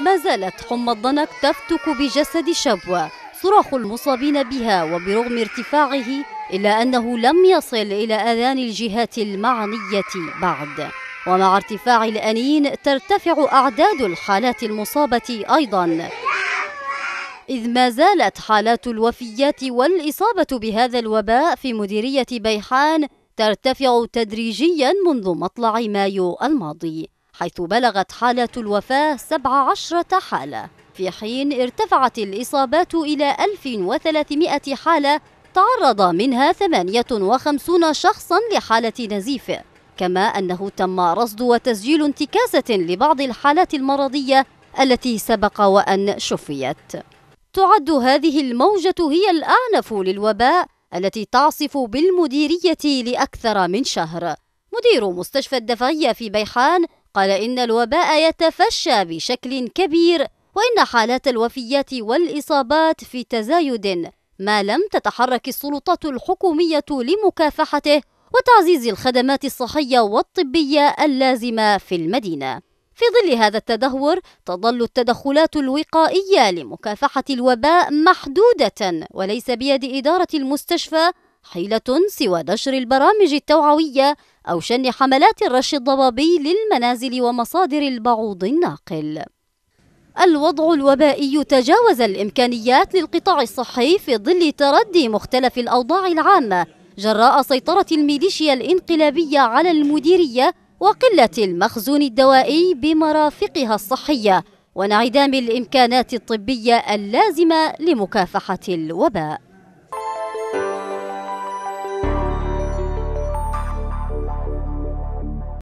ما زالت حمى الضنك تفتك بجسد شبوة صراخ المصابين بها وبرغم ارتفاعه إلا أنه لم يصل إلى آذان الجهات المعنية بعد ومع ارتفاع الأنين ترتفع أعداد الحالات المصابة أيضاً إذ ما زالت حالات الوفيات والإصابة بهذا الوباء في مديرية بيحان ترتفع تدريجيا منذ مطلع مايو الماضي حيث بلغت حالة الوفاة 17 حالة في حين ارتفعت الإصابات إلى 1300 حالة تعرض منها 58 شخصا لحالة نزيف كما أنه تم رصد وتسجيل انتكاسة لبعض الحالات المرضية التي سبق وأن شفيت تعد هذه الموجة هي الأعنف للوباء التي تعصف بالمديرية لأكثر من شهر مدير مستشفى الدفعية في بيحان قال إن الوباء يتفشى بشكل كبير وإن حالات الوفيات والإصابات في تزايد ما لم تتحرك السلطات الحكومية لمكافحته وتعزيز الخدمات الصحية والطبية اللازمة في المدينة. في ظل هذا التدهور تظل التدخلات الوقائية لمكافحة الوباء محدودة وليس بيد إدارة المستشفى حيلة سوى نشر البرامج التوعوية أو شن حملات الرش الضبابي للمنازل ومصادر البعوض الناقل. الوضع الوبائي تجاوز الإمكانيات للقطاع الصحي في ظل تردي مختلف الأوضاع العامة جراء سيطرة الميليشيا الإنقلابية على المديرية وقلة المخزون الدوائي بمرافقها الصحية وانعدام الإمكانات الطبية اللازمة لمكافحة الوباء